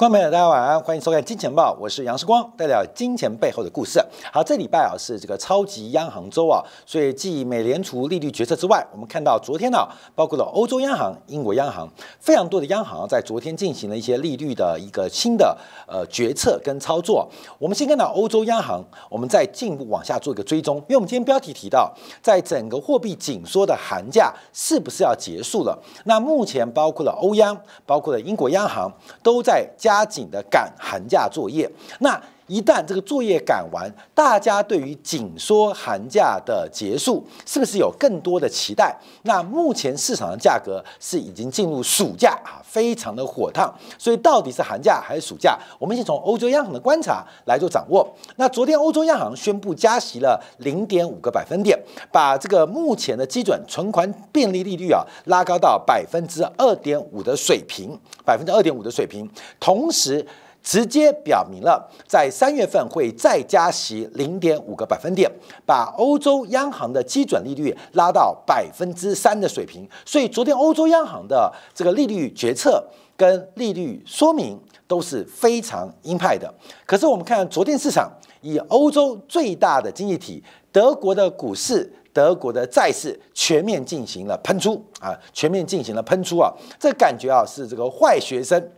观众朋友，大家晚安，欢迎收看《金钱报》，我是杨世光，带表了金钱背后的故事。好，这礼拜啊是这个超级央行周啊，所以继美联储利率决策之外，我们看到昨天呢，包括了欧洲央行、英国央行，非常多的央行在昨天进行了一些利率的一个新的呃决策跟操作。我们先看到欧洲央行，我们再进一步往下做一个追踪，因为我们今天标题提到，在整个货币紧缩的寒假是不是要结束了？那目前包括了欧央、包括了英国央行，都在加。加紧的赶寒假作业，那。一旦这个作业赶完，大家对于紧缩寒假的结束是不是有更多的期待？那目前市场的价格是已经进入暑假啊，非常的火烫。所以到底是寒假还是暑假？我们先从欧洲央行的观察来做掌握。那昨天欧洲央行宣布加息了零点五个百分点，把这个目前的基准存款便利利率啊拉高到百分之二点五的水平，百分之二点五的水平，同时。直接表明了，在三月份会再加息零点五个百分点，把欧洲央行的基准利率拉到百分之三的水平。所以昨天欧洲央行的这个利率决策跟利率说明都是非常鹰派的。可是我们看昨天市场，以欧洲最大的经济体德国的股市、德国的债市全面进行了喷出啊，全面进行了喷出啊，这感觉啊是这个坏学生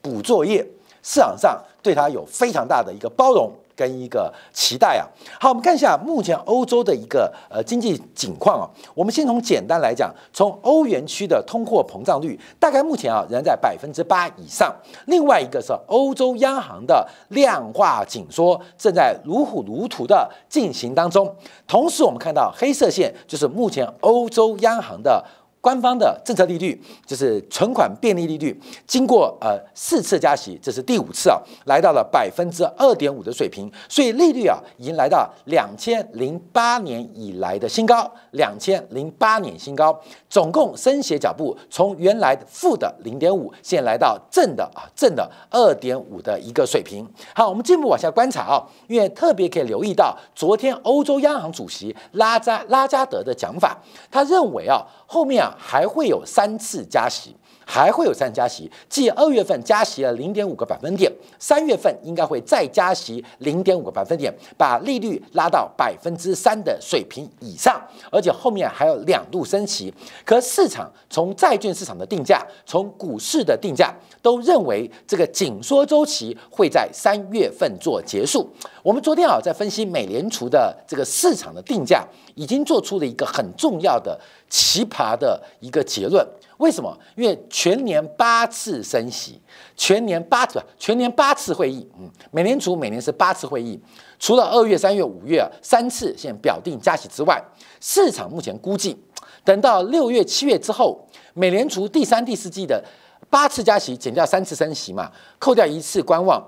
补作业。市场上对它有非常大的一个包容跟一个期待啊。好，我们看一下目前欧洲的一个呃经济景况啊。我们先从简单来讲，从欧元区的通货膨胀率，大概目前啊仍在百分之八以上。另外一个是欧洲央行的量化紧缩正在如火如荼的进行当中。同时，我们看到黑色线就是目前欧洲央行的。官方的政策利率就是存款便利利率，经过呃四次加息，这是第五次啊，来到了百分之二点五的水平，所以利率啊已经来到两千零八年以来的新高，两千零八年新高，总共升息脚步从原来负的零点五，现在来到正的啊正的二点五的一个水平。好，我们进一步往下观察啊，因为特别可以留意到昨天欧洲央行主席拉扎拉加德的讲法，他认为啊后面啊。还会有三次加息。还会有三加息，即二月份加息了零点五个百分点，三月份应该会再加息零点五个百分点，把利率拉到百分之三的水平以上，而且后面还有两度升息。可市场从债券市场的定价，从股市的定价，都认为这个紧缩周期会在三月份做结束。我们昨天啊，在分析美联储的这个市场的定价，已经做出了一个很重要的奇葩的一个结论。为什么？因为全年八次升息，全年八次，全年八次会议。嗯，美联储每年是八次会议，除了二月、三月、五月三次现表定加息之外，市场目前估计，等到六月、七月之后，美联储第三、第四季的八次加息减掉三次升息嘛，扣掉一次观望，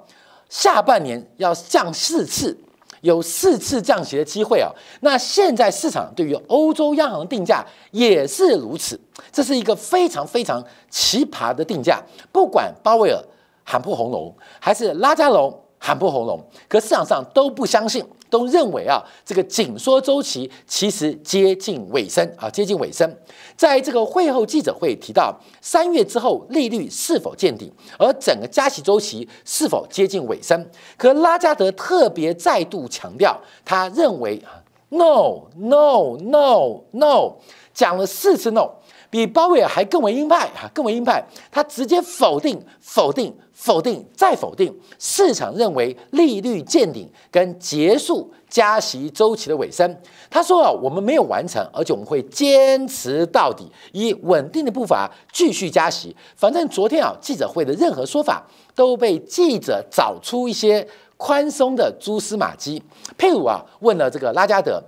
下半年要降四次。有四次降息的机会啊，那现在市场对于欧洲央行的定价也是如此，这是一个非常非常奇葩的定价。不管鲍威尔喊破喉咙，还是拉加隆喊破喉咙，可市场上都不相信。都认为啊，这个紧缩周期其实接近尾声啊，接近尾声。在这个会后记者会提到，三月之后利率是否见顶，而整个加息周期是否接近尾声？可拉加德特别再度强调，他认为啊，no no no no，讲了四次 no。比鲍威尔还更为鹰派哈，更为鹰派，他直接否定、否定、否定，再否定。市场认为利率见顶跟结束加息周期的尾声。他说啊，我们没有完成，而且我们会坚持到底，以稳定的步伐继续加息。反正昨天啊，记者会的任何说法都被记者找出一些宽松的蛛丝马迹。譬如啊，问了这个拉加德，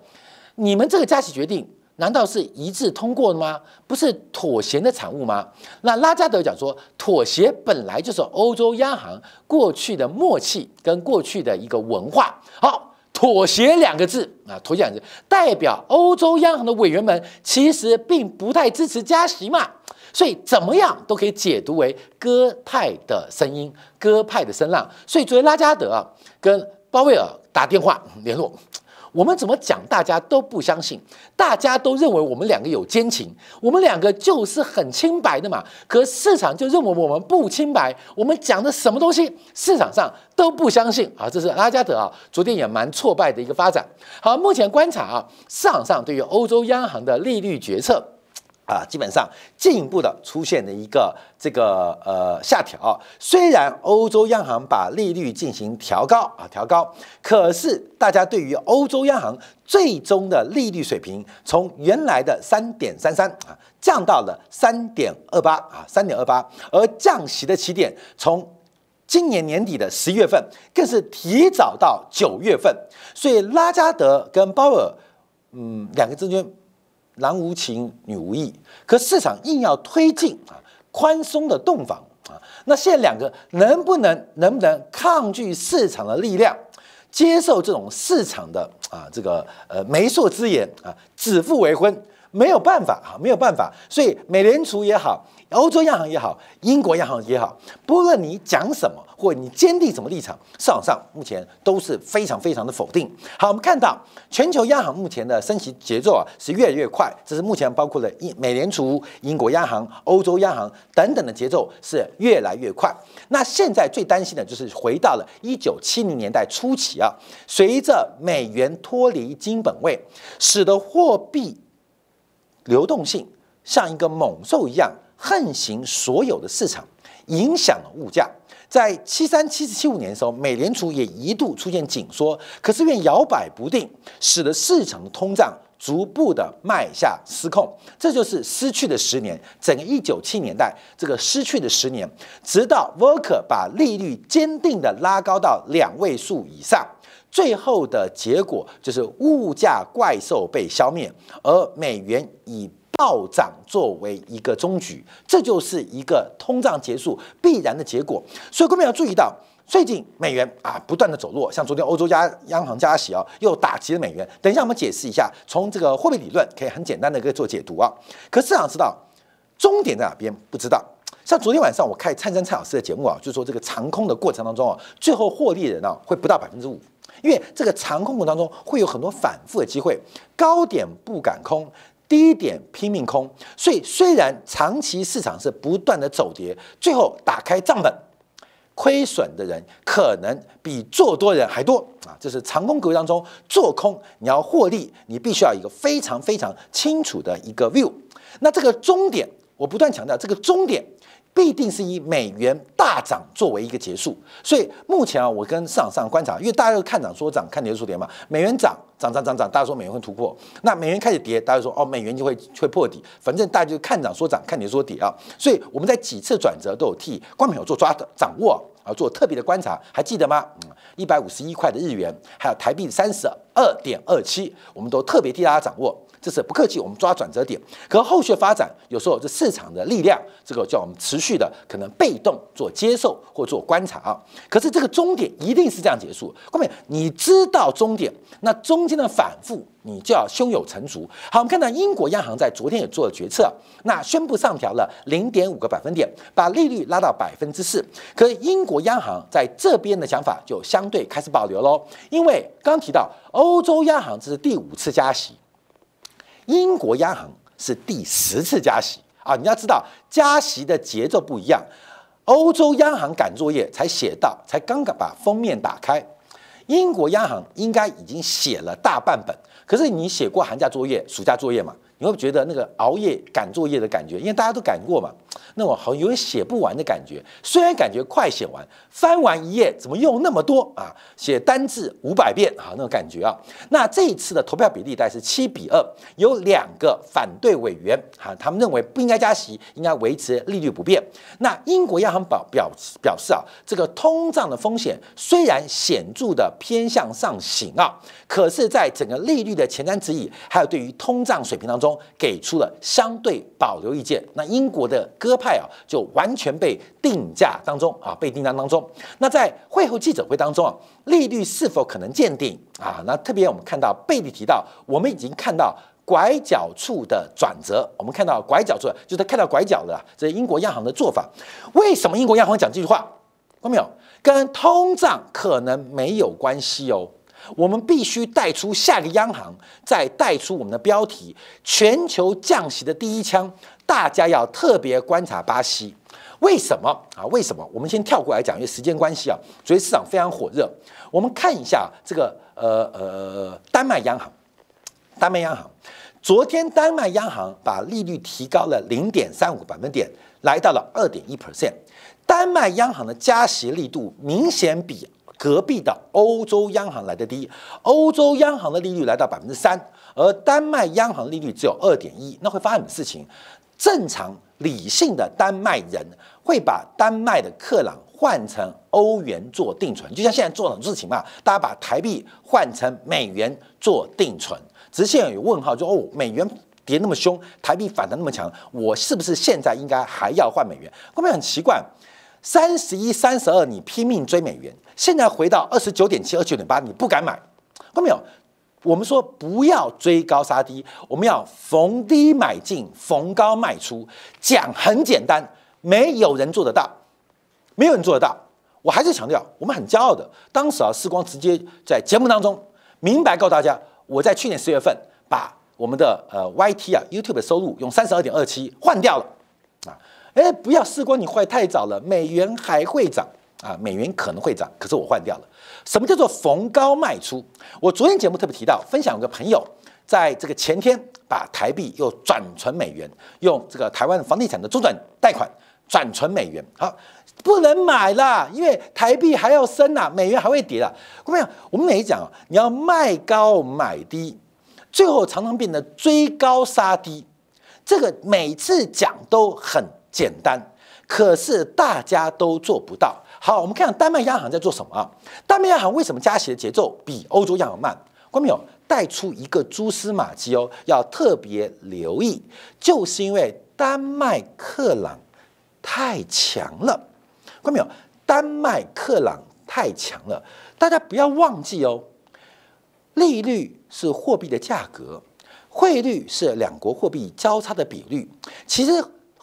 你们这个加息决定？难道是一致通过的吗？不是妥协的产物吗？那拉加德讲说，妥协本来就是欧洲央行过去的默契跟过去的一个文化。好，妥协两个字啊，妥协两个字代表欧洲央行的委员们其实并不太支持加息嘛，所以怎么样都可以解读为鸽派的声音，鸽派的声浪。所以作为拉加德啊，跟鲍威尔打电话联络。我们怎么讲，大家都不相信，大家都认为我们两个有奸情，我们两个就是很清白的嘛。可市场就认为我们不清白，我们讲的什么东西，市场上都不相信啊。这是拉加德啊，昨天也蛮挫败的一个发展。好，目前观察啊，市场上对于欧洲央行的利率决策。啊，基本上进一步的出现了一个这个呃下调。虽然欧洲央行把利率进行调高啊调高，可是大家对于欧洲央行最终的利率水平，从原来的三点三三啊降到了三点二八啊三点二八，而降息的起点从今年年底的十月份，更是提早到九月份。所以拉加德跟鲍尔，嗯，两个证间男无情，女无义。可市场硬要推进啊，宽松的洞房啊，那现在两个能不能能不能抗拒市场的力量，接受这种市场的啊这个呃媒妁之言啊指腹为婚，没有办法啊没有办法，所以美联储也好。欧洲央行也好，英国央行也好，不论你讲什么或你坚定什么立场，市场上目前都是非常非常的否定。好，我们看到全球央行目前的升息节奏啊是越来越快，这是目前包括了英、美联储、英国央行、欧洲央行等等的节奏是越来越快。那现在最担心的就是回到了一九七零年代初期啊，随着美元脱离金本位，使得货币流动性像一个猛兽一样。横行所有的市场，影响了物价。在七三、七四、七五年的时候，美联储也一度出现紧缩，可是为摇摆不定，使得市场通胀逐步的迈下失控。这就是失去的十年，整个一九七年代这个失去的十年，直到沃克把利率坚定的拉高到两位数以上，最后的结果就是物价怪兽被消灭，而美元以。暴涨作为一个终局，这就是一个通胀结束必然的结果。所以各位要注意到，最近美元啊不断的走弱，像昨天欧洲央央行加息啊，又打击了美元。等一下我们解释一下，从这个货币理论可以很简单的给做解读啊。可市场知道终点在哪边不知道。像昨天晚上我看蔡生蔡老师的节目啊，就说这个长空的过程当中啊，最后获利人啊会不到百分之五，因为这个长空股当中会有很多反复的机会，高点不敢空。低点拼命空，所以虽然长期市场是不断的走跌，最后打开账本，亏损的人可能比做多人还多啊！这是长空格局当中做空，你要获利，你必须要一个非常非常清楚的一个 view。那这个终点，我不断强调这个终点。必定是以美元大涨作为一个结束，所以目前啊，我跟市场上观察，因为大家都看涨说涨，看跌说跌嘛。美元涨涨涨涨涨，大家说美元会突破，那美元开始跌，大家说哦，美元就会会破底，反正大家就看涨说涨，看跌说跌啊。所以我们在几次转折都有替，光盘有做抓的掌握啊，做特别的观察，还记得吗？一百五十一块的日元，还有台币三十二点二七，我们都特别替大家掌握。这是不客气，我们抓转折点。可后续发展有时候这市场的力量，这个叫我们持续的可能被动做接受或做观察啊。可是这个终点一定是这样结束。后面你知道终点，那中间的反复你就要胸有成竹。好，我们看到英国央行在昨天也做了决策，那宣布上调了零点五个百分点，把利率拉到百分之四。可英国央行在这边的想法就相对开始保留喽，因为刚提到欧洲央行这是第五次加息。英国央行是第十次加息啊！你要知道，加息的节奏不一样。欧洲央行赶作业才写到，才刚刚把封面打开，英国央行应该已经写了大半本。可是你写过寒假作业、暑假作业吗？你会觉得那个熬夜赶作业的感觉，因为大家都赶过嘛，那种好像有点写不完的感觉。虽然感觉快写完，翻完一页怎么用那么多啊？写单字五百遍啊，那种感觉啊。那这一次的投票比例大概是七比二，有两个反对委员啊，他们认为不应该加息，应该维持利率不变。那英国央行保表表示啊，这个通胀的风险虽然显著的偏向上行啊，可是，在整个利率的前瞻指引还有对于通胀水平当中。给出了相对保留意见，那英国的鸽派啊，就完全被定价当中啊，被定单当中。那在会后记者会当中啊，利率是否可能见顶啊？那特别我们看到贝利提到，我们已经看到拐角处的转折，我们看到拐角处，就是看到拐角了。这英国央行的做法，为什么英国央行讲这句话？有没有跟通胀可能没有关系哦？我们必须带出下个央行，再带出我们的标题：全球降息的第一枪。大家要特别观察巴西，为什么啊？为什么？我们先跳过来讲，因为时间关系啊。昨天市场非常火热，我们看一下这个呃呃丹麦央行。丹麦央行昨天，丹麦央行把利率提高了零点三五个百分点，来到了二点一 percent。丹麦央行的加息力度明显比。隔壁的欧洲央行来的低，欧洲央行的利率来到百分之三，而丹麦央行利率只有二点一，那会发生什么事情？正常理性的丹麦人会把丹麦的克朗换成欧元做定存，就像现在做这种事情嘛，大家把台币换成美元做定存。只是现在有问号，就哦，美元跌那么凶，台币反弹那么强，我是不是现在应该还要换美元？我感很奇怪。三十一、三十二，你拼命追美元，现在回到二十九点七、二十九点八，你不敢买，看到没有？我们说不要追高杀低，我们要逢低买进，逢高卖出。讲很简单，没有人做得到，没有人做得到。我还是强调，我们很骄傲的，当时啊，时光直接在节目当中明白告诉大家，我在去年十月份把我们的呃 Y T 啊 YouTube 的收入用三十二点二七换掉了啊。哎，不要，事关你坏太早了，美元还会涨啊，美元可能会涨，可是我换掉了。什么叫做逢高卖出？我昨天节目特别提到，分享有个朋友在这个前天把台币又转存美元，用这个台湾房地产的周转贷款转存美元。好，不能买了，因为台币还要升呐，美元还会跌啊。我们讲，我们每一讲啊，你要卖高买低，最后常常变得追高杀低，这个每次讲都很。简单，可是大家都做不到。好，我们看丹麦央行在做什么啊？丹麦央行为什么加息的节奏比欧洲央行慢？官没有带出一个蛛丝马迹哦，要特别留意，就是因为丹麦克朗太强了。官没有，丹麦克朗太强了，大家不要忘记哦，利率是货币的价格，汇率是两国货币交叉的比率，其实。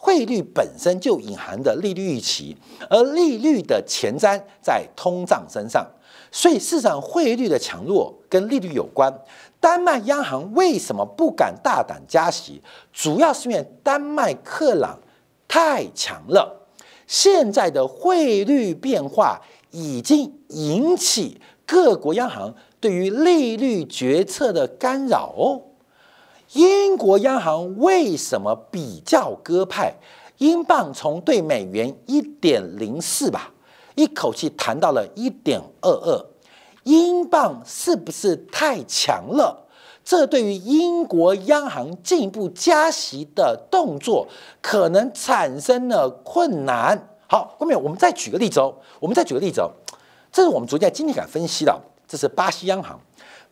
汇率本身就隐含着利率预期，而利率的前瞻在通胀身上，所以市场汇率的强弱跟利率有关。丹麦央行为什么不敢大胆加息？主要是因为丹麦克朗太强了，现在的汇率变化已经引起各国央行对于利率决策的干扰。英国央行为什么比较鸽派？英镑从对美元一点零四吧，一口气谈到了一点二二，英镑是不是太强了？这对于英国央行进一步加息的动作可能产生了困难。好，后面我们再举个例子哦，我们再举个例子哦，这是我们昨天经济感分析的，这是巴西央行，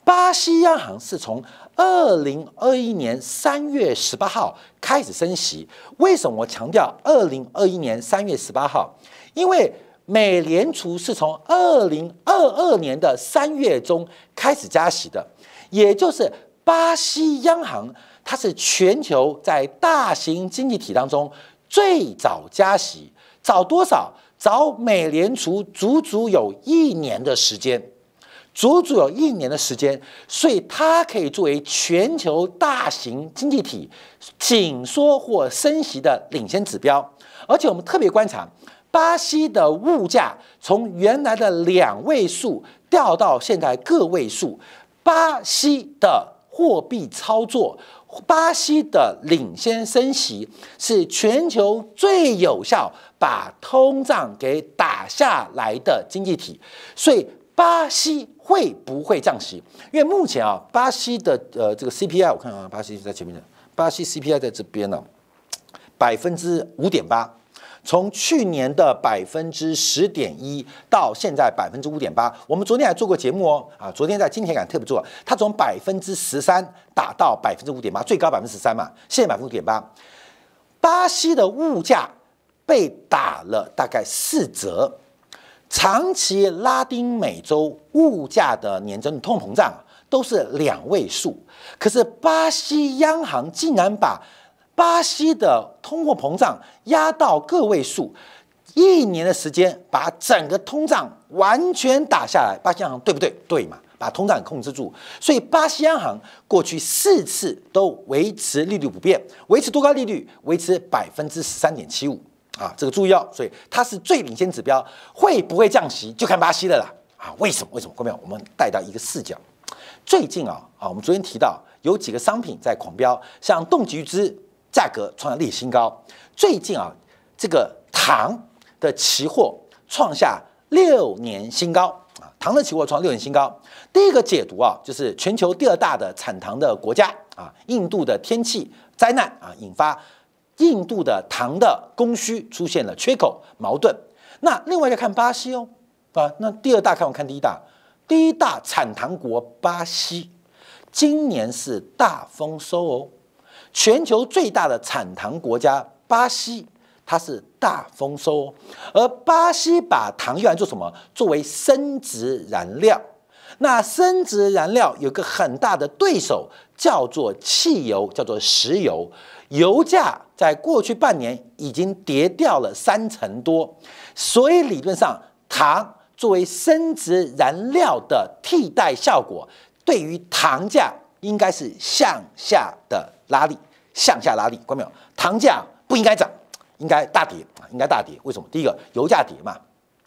巴西央行是从。二零二一年三月十八号开始升息，为什么我强调二零二一年三月十八号？因为美联储是从二零二二年的三月中开始加息的，也就是巴西央行它是全球在大型经济体当中最早加息，早多少？早美联储足足有一年的时间。足足有一年的时间，所以它可以作为全球大型经济体紧缩或升息的领先指标。而且我们特别观察，巴西的物价从原来的两位数掉到现在个位数，巴西的货币操作，巴西的领先升息是全球最有效把通胀给打下来的经济体，所以。巴西会不会降息？因为目前啊，巴西的呃这个 CPI，我看啊，巴西在前面的巴西 CPI 在这边呢，百分之五点八，从去年的百分之十点一到现在百分之五点八。我们昨天还做过节目哦，啊，昨天在今天港特别做，它从百分之十三打到百分之五点八，最高百分之十三嘛，现在百分之五点八，巴西的物价被打了大概四折。长期拉丁美洲物价的年增通膨胀都是两位数，可是巴西央行竟然把巴西的通货膨胀压到个位数，一年的时间把整个通胀完全打下来。巴西央行对不对？对嘛，把通胀控制住。所以巴西央行过去四次都维持利率不变，维持多高利率？维持百分之十三点七五。啊，这个注意哦，所以它是最领先指标，会不会降息就看巴西的啦。啊，为什么？为什么？后面我们带到一个视角。最近啊，啊，我们昨天提到有几个商品在狂飙，像冻橘汁价格创下历史新高。最近啊，这个糖的期货创下六年新高。啊，糖的期货创六年新高。第一个解读啊，就是全球第二大的产糖的国家啊，印度的天气灾难啊，引发。印度的糖的供需出现了缺口矛盾，那另外要看巴西哦，啊，那第二大看我看第一大，第一大产糖国巴西，今年是大丰收哦。全球最大的产糖国家巴西，它是大丰收，哦，而巴西把糖用来做什么？作为生殖燃料。那生殖燃料有个很大的对手，叫做汽油，叫做石油，油价。在过去半年已经跌掉了三成多，所以理论上糖作为升值燃料的替代效果，对于糖价应该是向下的拉力，向下拉力，看到没有？糖价不应该涨，应该大跌，应该大跌。为什么？第一个，油价跌嘛，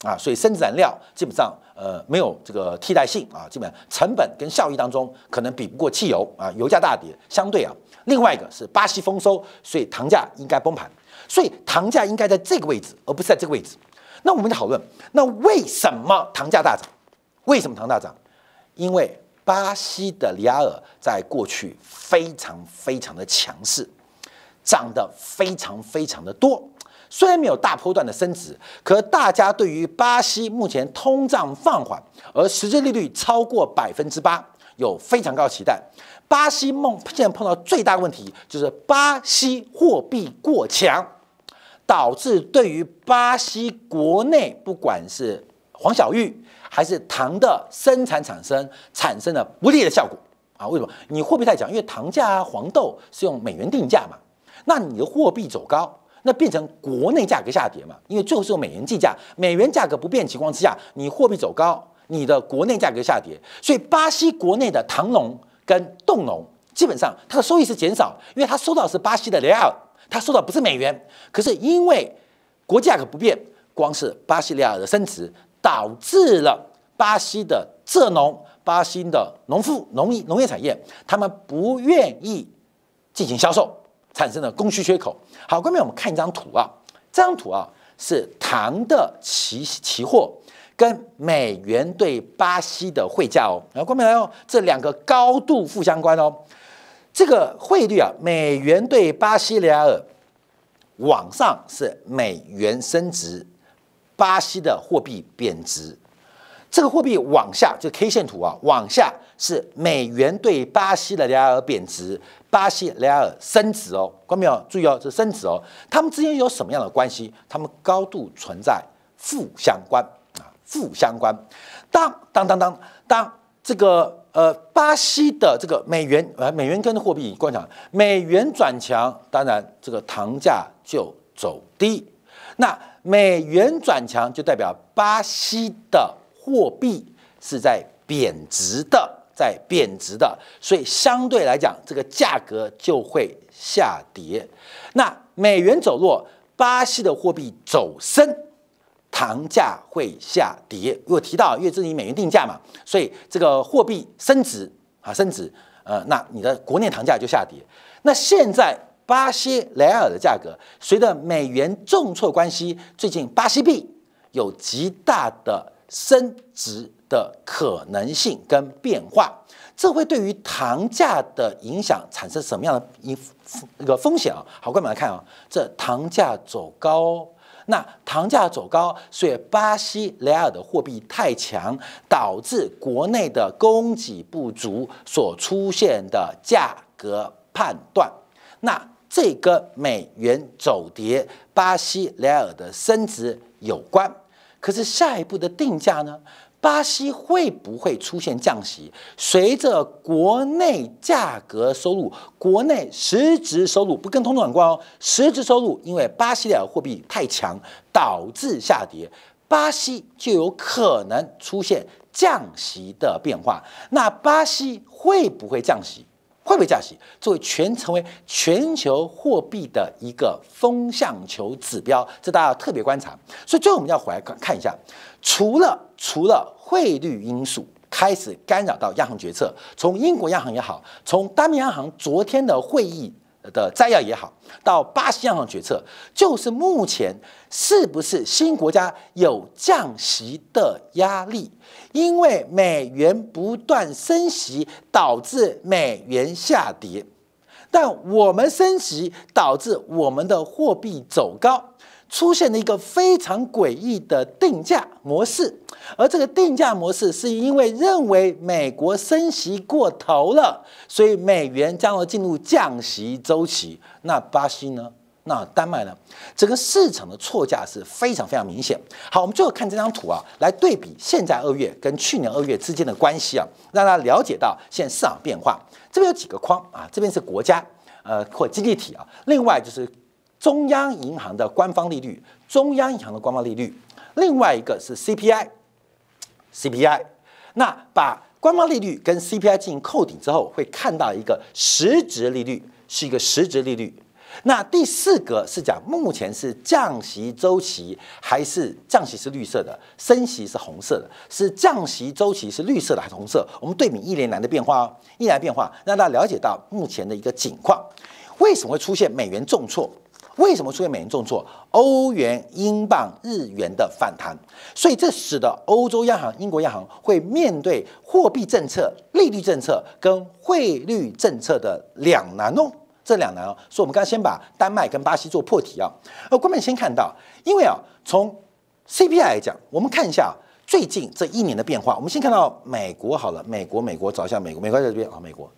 啊，所以升值燃料基本上。呃，没有这个替代性啊，基本上成本跟效益当中可能比不过汽油啊，油价大跌相对啊。另外一个是巴西丰收，所以糖价应该崩盘，所以糖价应该在这个位置，而不是在这个位置。那我们讨论，那为什么糖价大涨？为什么糖大涨？因为巴西的里亚尔在过去非常非常的强势，涨得非常非常的多。虽然没有大波段的升值，可大家对于巴西目前通胀放缓，而实际利率超过百分之八，有非常高的期待。巴西梦现在碰到最大的问题就是巴西货币过强，导致对于巴西国内不管是黄小玉还是糖的生产产生产生了不利的效果啊？为什么？你货币太强，因为糖价啊、黄豆是用美元定价嘛，那你的货币走高。那变成国内价格下跌嘛？因为最后是用美元计价，美元价格不变情况之下，你货币走高，你的国内价格下跌，所以巴西国内的糖农跟冻农基本上它的收益是减少，因为它收到是巴西的雷奥，他它收到不是美元。可是因为国际价格不变，光是巴西雷奥的升值，导致了巴西的蔗农、巴西的农夫、农业农业产业，他们不愿意进行销售。产生了供需缺口。好，关面我们看一张图啊，这张图啊是糖的期期货跟美元对巴西的汇价哦。然后关面来有这两个高度负相关哦。这个汇率啊，美元对巴西雷亚尔往上是美元升值，巴西的货币贬值；这个货币往下，就 K 线图啊，往下是美元对巴西的雷亚尔贬值。巴西雷亚尔升值哦，关没有？注意哦，是升值哦。他们之间有什么样的关系？他们高度存在负相关啊，负相关。当当当当当，这个呃，巴西的这个美元呃，美元跟货币观察，美元转强，当然这个糖价就走低。那美元转强就代表巴西的货币是在贬值的。在贬值的，所以相对来讲，这个价格就会下跌。那美元走弱，巴西的货币走升，糖价会下跌。如果提到，因为是以美元定价嘛，所以这个货币升值啊，升值，呃，那你的国内糖价就下跌。那现在巴西莱尔的价格，随着美元重挫关系，最近巴西币有极大的。升值的可能性跟变化，这会对于糖价的影响产生什么样的一个风险啊？好，我们来看啊，这糖价走高，那糖价走高，所以巴西雷尔的货币太强，导致国内的供给不足所出现的价格判断，那这跟美元走跌、巴西雷尔的升值有关。可是下一步的定价呢？巴西会不会出现降息？随着国内价格收入、国内实质收入不跟通胀有关哦。实质收入因为巴西的货币太强，导致下跌，巴西就有可能出现降息的变化。那巴西会不会降息？会不会加息？作为全成为全球货币的一个风向球指标，这大家要特别观察。所以最后我们要回来看一下，除了除了汇率因素开始干扰到央行决策，从英国央行也好，从丹麦央行昨天的会议。的摘要也好，到巴西央行决策，就是目前是不是新国家有降息的压力？因为美元不断升息，导致美元下跌，但我们升息，导致我们的货币走高。出现了一个非常诡异的定价模式，而这个定价模式是因为认为美国升息过头了，所以美元将要进入降息周期。那巴西呢？那丹麦呢？整个市场的错价是非常非常明显。好，我们最后看这张图啊，来对比现在二月跟去年二月之间的关系啊，让大家了解到现在市场变化。这边有几个框啊，这边是国家，呃，或经济体啊，另外就是。中央银行的官方利率，中央银行的官方利率，另外一个是 CPI，CPI，那把官方利率跟 CPI 进行扣顶之后，会看到一个实质利率是一个实质利率。那第四格是讲目前是降息周期还是降息是绿色的，升息是红色的，是降息周期是绿色的还是红色？我们对比一年来的变化哦，一年变化让大家了解到目前的一个景况，为什么会出现美元重挫？为什么出现美元重挫、欧元、英镑、日元的反弹？所以这使得欧洲央行、英国央行会面对货币政策、利率政策跟汇率政策的两难哦，这两难哦。所以我们刚才先把丹麦跟巴西做破题啊。呃，我们先看到，因为啊，从 CPI 来讲，我们看一下最近这一年的变化。我们先看到美国好了，美国，美国，找一下美国，美国在这边啊，美国。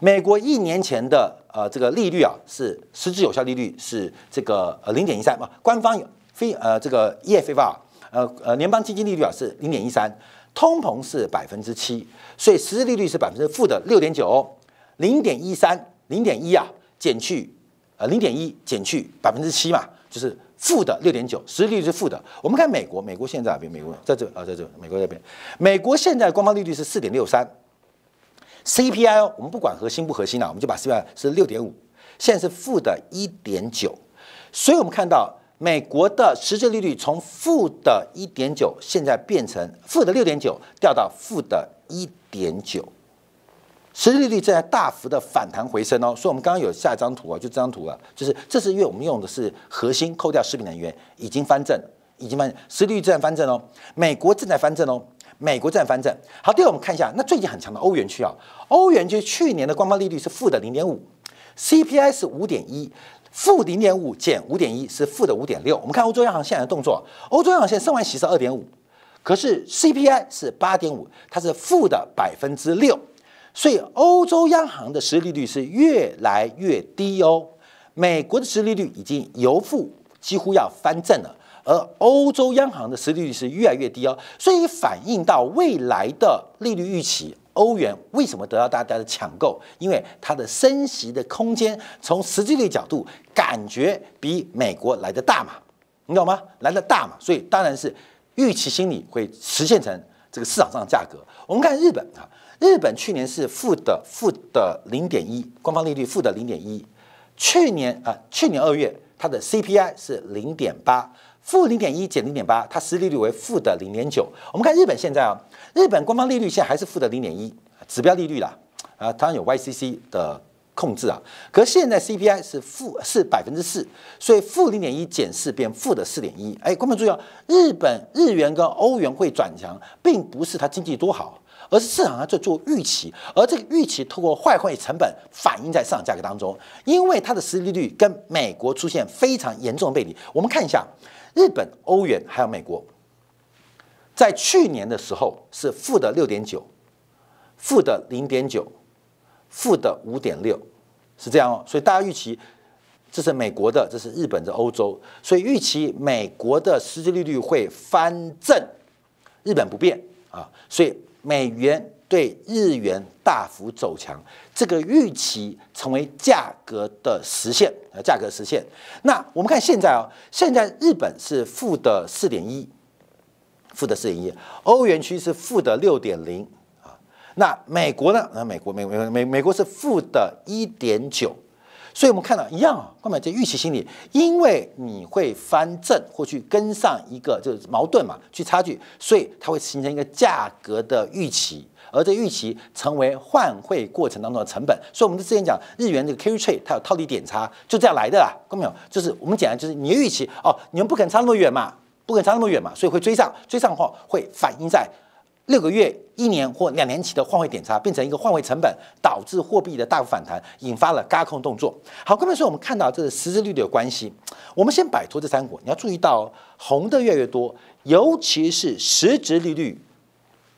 美国一年前的呃这个利率啊是实质有效利率是这个呃零点一三嘛，官方非呃这个 E F F R 呃呃联邦基金利率啊是零点一三，通膨是百分之七，所以实质利率是百分之负的六点九，零点一三零点一啊减去呃零点一减去百分之七嘛，就是负的六点九，实质利率是负的。我们看美国，美国现在啊，美国在这啊在这美国这边，美国现在官方利率是四点六三。CPI 哦，我们不管核心不核心啦，我们就把 CPI 是六点五，现在是负的一点九，所以我们看到美国的实际利率从负的一点九，现在变成负的六点九，掉到负的一点九，实际利率正在大幅的反弹回升哦。所以我们刚刚有下一张图啊，就这张图啊，就是这是因为我们用的是核心，扣掉食品能源，已经翻正，已经翻，实际利率正在翻正哦，美国正在翻正哦。美国正在翻正。好，第二我们看一下，那最近很强的欧元区啊，欧元区去年的官方利率是负的零点五，CPI 是五点一，负零点五减五点一是负的五点六。我们看欧洲央行现在的动作，欧洲央行现在升完息是二点五，可是 CPI 是八点五，它是负的百分之六，所以欧洲央行的实际利率是越来越低哦。美国的实际利率已经由负几乎要翻正了。而欧洲央行的实际利率是越来越低哦，所以反映到未来的利率预期，欧元为什么得到大家的抢购？因为它的升息的空间，从实际的角度，感觉比美国来的大嘛，你懂吗？来的大嘛，所以当然是预期心理会实现成这个市场上的价格。我们看日本啊，日本去年是负的负的零点一，官方利率负的零点一，去年啊，去年二月它的 CPI 是零点八。负零点一减零点八，它实利率为负的零点九。我们看日本现在啊，日本官方利率现在还是负的零点一，指标利率啦啊，当然有 YCC 的控制啊。可现在 CPI 是负是百分之四，所以负零点一减四变负的四点一。哎，众注意哦，日本日元跟欧元会转强，并不是它经济多好，而是市场上在做预期，而这个预期透过外汇成本反映在市场价格当中，因为它的实际利率跟美国出现非常严重的背离。我们看一下。日本、欧元还有美国，在去年的时候是负的六点九，负的零点九，负的五点六，是这样哦。所以大家预期，这是美国的，这是日本的、欧洲，所以预期美国的实际利率会翻正，日本不变啊，所以美元。对日元大幅走强，这个预期成为价格的实现，呃，价格实现。那我们看现在哦，现在日本是负的四点一，负的四点一，欧元区是负的六点零啊。那美国呢？那美国美美美美国是负的一点九。所以我们看到一样啊，购买这预期心理，因为你会翻正或去跟上一个就是矛盾嘛，去差距，所以它会形成一个价格的预期。而这预期成为换汇过程当中的成本，所以我们之前讲日元这个 carry trade 它有套利点差，就这样来的啦，看没有？就是我们讲的就是你预期哦，你们不肯差那么远嘛，不肯差那么远嘛，所以会追上，追上的话会反映在六个月、一年或两年期的换汇点差，变成一个换汇成本，导致货币的大幅反弹，引发了加控动作。好，根本说我们看到这是实质利率有关系。我们先摆脱这三国，你要注意到红的越来越多，尤其是实质利率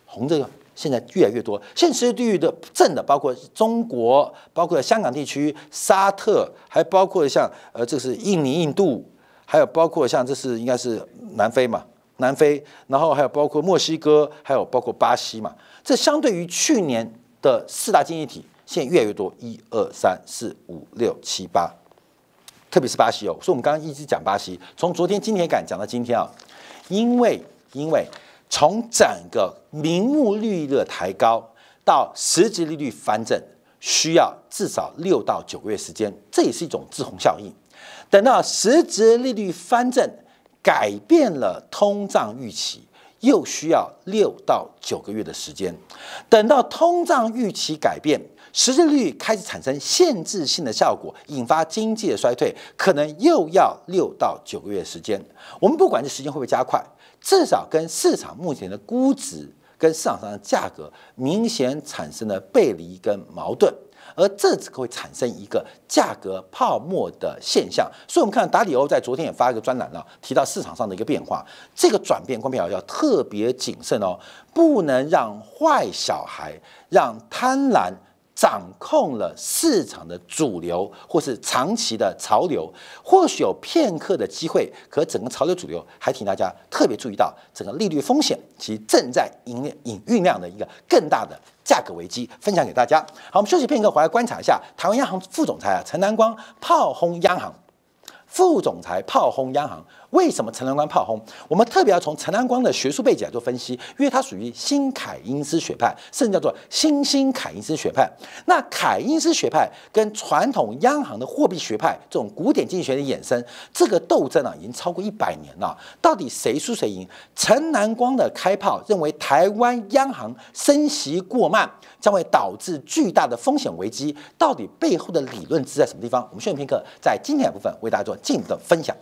红这个。现在越来越多现实地域的正的，包括中国，包括香港地区，沙特，还包括像呃，这是印尼、印度，还有包括像这是应该是南非嘛，南非，然后还有包括墨西哥，还有包括巴西嘛。这相对于去年的四大经济体，现在越来越多，一二三四五六七八，特别是巴西哦，所以我们刚刚一直讲巴西，从昨天今天讲讲到今天啊，因为因为。从整个名目利率的抬高到实质利率翻正，需要至少六到九个月时间，这也是一种滞洪效应。等到实质利率翻正，改变了通胀预期，又需要六到九个月的时间。等到通胀预期改变，实质利率开始产生限制性的效果，引发经济的衰退，可能又要六到九个月时间。我们不管这时间会不会加快。至少跟市场目前的估值跟市场上的价格明显产生了背离跟矛盾，而这只会产生一个价格泡沫的现象。所以，我们看达里欧在昨天也发一个专栏了，提到市场上的一个变化，这个转变，光票要特别谨慎哦，不能让坏小孩，让贪婪。掌控了市场的主流或是长期的潮流，或许有片刻的机会，可整个潮流主流，还请大家特别注意到整个利率风险及正在引引酝酿的一个更大的价格危机，分享给大家。好，我们休息片刻，回来观察一下台湾央行副总裁啊，陈南光炮轰央行副总裁炮轰央行。为什么陈南光炮轰？我们特别要从陈南光的学术背景来做分析，因为他属于新凯因斯学派，甚至叫做新兴凯因斯学派。那凯因斯学派跟传统央行的货币学派这种古典经济学的衍生，这个斗争啊已经超过一百年了。到底谁输谁赢？陈南光的开炮认为台湾央行升息过慢，将会导致巨大的风险危机。到底背后的理论支在什么地方？我们休一片刻，在精彩部分为大家做进一步的分享。